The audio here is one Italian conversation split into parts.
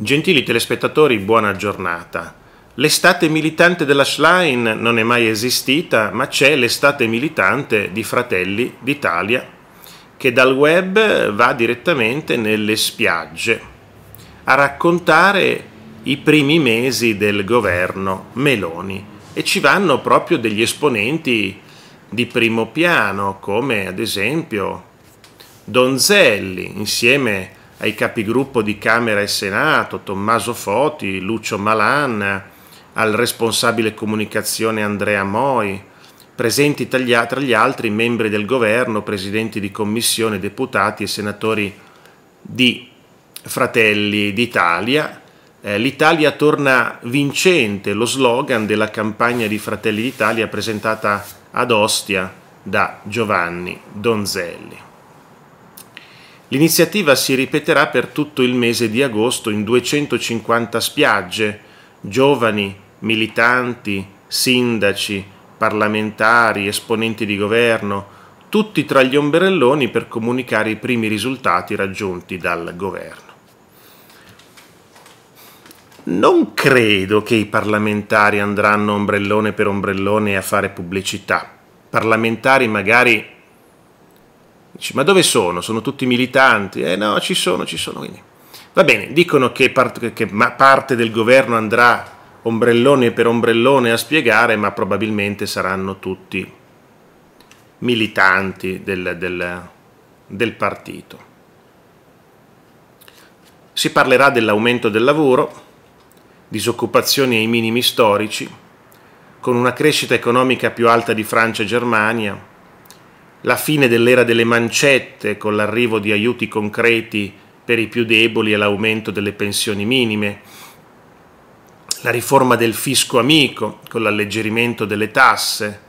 Gentili telespettatori, buona giornata. L'estate militante della Schlein non è mai esistita, ma c'è l'estate militante di Fratelli d'Italia, che dal web va direttamente nelle spiagge a raccontare i primi mesi del governo Meloni e ci vanno proprio degli esponenti di primo piano, come ad esempio Donzelli insieme a ai capigruppo di Camera e Senato, Tommaso Foti, Lucio Malan, al responsabile comunicazione Andrea Moi, presenti tra gli altri membri del governo, presidenti di commissione, deputati e senatori di Fratelli d'Italia. Eh, L'Italia torna vincente, lo slogan della campagna di Fratelli d'Italia presentata ad Ostia da Giovanni Donzelli. L'iniziativa si ripeterà per tutto il mese di agosto in 250 spiagge. Giovani, militanti, sindaci, parlamentari, esponenti di governo, tutti tra gli ombrelloni per comunicare i primi risultati raggiunti dal governo. Non credo che i parlamentari andranno ombrellone per ombrellone a fare pubblicità. Parlamentari magari Dici, ma dove sono? Sono tutti militanti? Eh no, ci sono, ci sono. Quindi. Va bene, dicono che, part- che parte del governo andrà ombrellone per ombrellone a spiegare, ma probabilmente saranno tutti militanti del, del, del partito. Si parlerà dell'aumento del lavoro, disoccupazione ai minimi storici, con una crescita economica più alta di Francia e Germania, la fine dell'era delle mancette con l'arrivo di aiuti concreti per i più deboli e l'aumento delle pensioni minime, la riforma del fisco amico con l'alleggerimento delle tasse,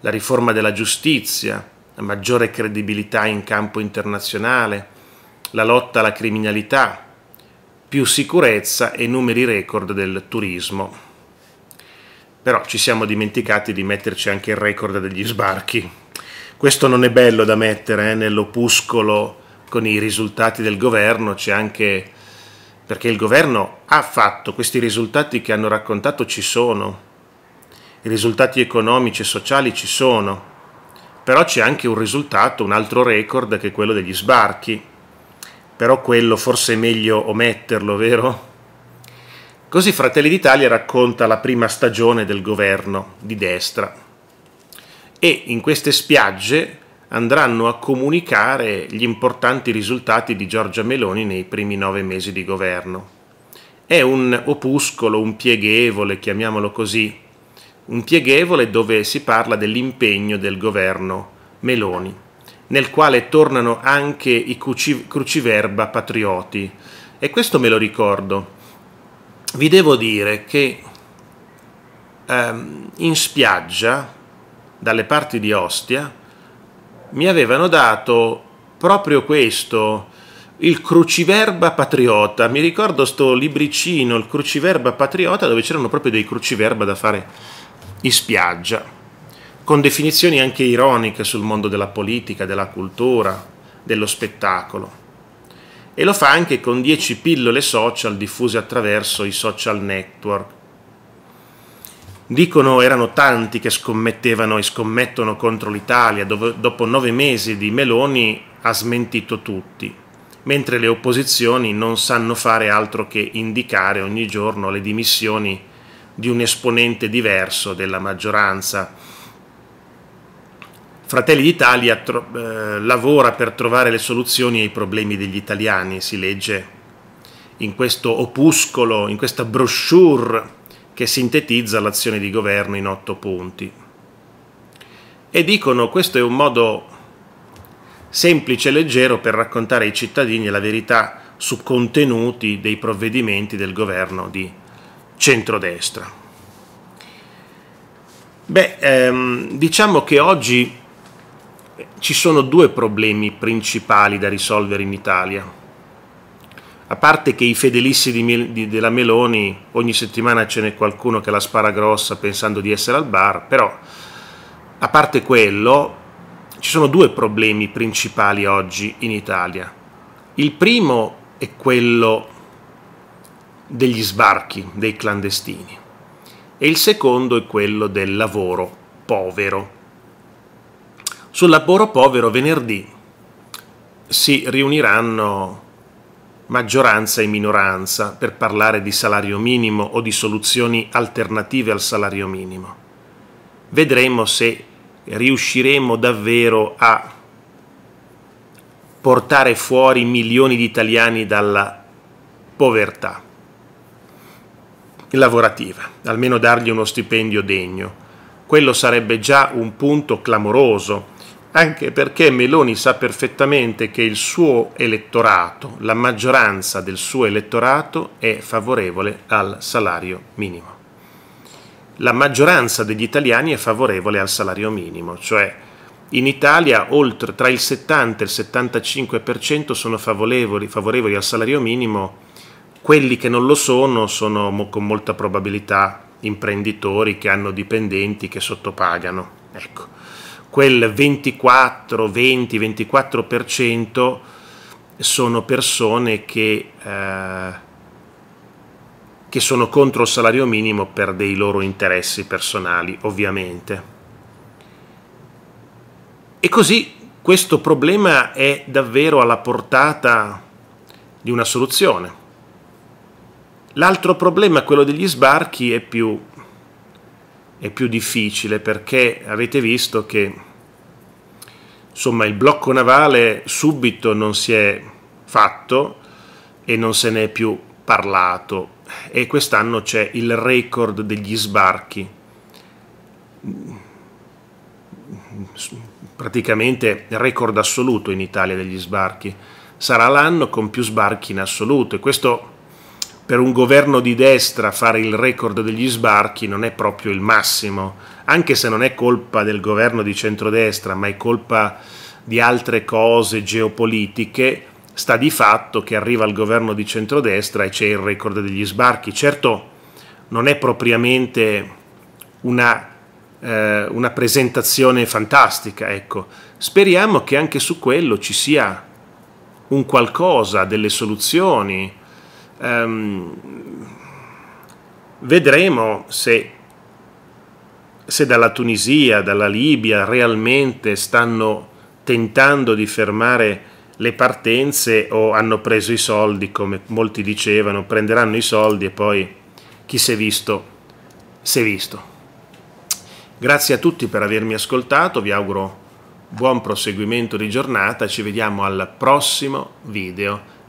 la riforma della giustizia, la maggiore credibilità in campo internazionale, la lotta alla criminalità, più sicurezza e numeri record del turismo. Però ci siamo dimenticati di metterci anche il record degli sbarchi. Questo non è bello da mettere eh, nell'opuscolo con i risultati del governo, c'è anche perché il governo ha fatto questi risultati che hanno raccontato ci sono, i risultati economici e sociali ci sono, però c'è anche un risultato, un altro record che è quello degli sbarchi, però quello forse è meglio ometterlo, vero? Così Fratelli d'Italia racconta la prima stagione del governo di destra, e in queste spiagge andranno a comunicare gli importanti risultati di Giorgia Meloni nei primi nove mesi di governo. È un opuscolo, un pieghevole, chiamiamolo così, un pieghevole dove si parla dell'impegno del governo Meloni, nel quale tornano anche i cruciverba patrioti. E questo me lo ricordo. Vi devo dire che ehm, in spiaggia dalle parti di Ostia, mi avevano dato proprio questo, il cruciverba patriota. Mi ricordo sto libricino, il cruciverba patriota, dove c'erano proprio dei cruciverba da fare in spiaggia, con definizioni anche ironiche sul mondo della politica, della cultura, dello spettacolo. E lo fa anche con 10 pillole social diffuse attraverso i social network Dicono erano tanti che scommettevano e scommettono contro l'Italia, dove, dopo nove mesi di Meloni ha smentito tutti, mentre le opposizioni non sanno fare altro che indicare ogni giorno le dimissioni di un esponente diverso della maggioranza. Fratelli d'Italia tro- eh, lavora per trovare le soluzioni ai problemi degli italiani, si legge in questo opuscolo, in questa brochure che sintetizza l'azione di governo in otto punti. E dicono questo è un modo semplice e leggero per raccontare ai cittadini la verità su contenuti dei provvedimenti del governo di centrodestra. Beh, ehm, diciamo che oggi ci sono due problemi principali da risolvere in Italia a parte che i fedelissimi della Meloni ogni settimana ce n'è qualcuno che la spara grossa pensando di essere al bar, però a parte quello ci sono due problemi principali oggi in Italia. Il primo è quello degli sbarchi dei clandestini e il secondo è quello del lavoro povero. Sul lavoro povero venerdì si riuniranno maggioranza e minoranza per parlare di salario minimo o di soluzioni alternative al salario minimo. Vedremo se riusciremo davvero a portare fuori milioni di italiani dalla povertà lavorativa, almeno dargli uno stipendio degno. Quello sarebbe già un punto clamoroso anche perché Meloni sa perfettamente che il suo elettorato, la maggioranza del suo elettorato è favorevole al salario minimo. La maggioranza degli italiani è favorevole al salario minimo, cioè in Italia oltre, tra il 70 e il 75% sono favorevoli, favorevoli al salario minimo, quelli che non lo sono sono con molta probabilità imprenditori che hanno dipendenti che sottopagano. Ecco quel 24, 20, 24% sono persone che, eh, che sono contro il salario minimo per dei loro interessi personali, ovviamente. E così questo problema è davvero alla portata di una soluzione. L'altro problema, quello degli sbarchi, è più è più difficile perché avete visto che insomma il blocco navale subito non si è fatto e non se ne è più parlato e quest'anno c'è il record degli sbarchi praticamente record assoluto in Italia degli sbarchi sarà l'anno con più sbarchi in assoluto e questo per un governo di destra fare il record degli sbarchi non è proprio il massimo, anche se non è colpa del governo di centrodestra, ma è colpa di altre cose geopolitiche, sta di fatto che arriva il governo di centrodestra e c'è il record degli sbarchi. Certo non è propriamente una, eh, una presentazione fantastica, ecco. Speriamo che anche su quello ci sia un qualcosa, delle soluzioni, Um, vedremo se, se dalla Tunisia, dalla Libia realmente stanno tentando di fermare le partenze o hanno preso i soldi, come molti dicevano, prenderanno i soldi e poi chi si è visto, si è visto. Grazie a tutti per avermi ascoltato, vi auguro buon proseguimento di giornata, ci vediamo al prossimo video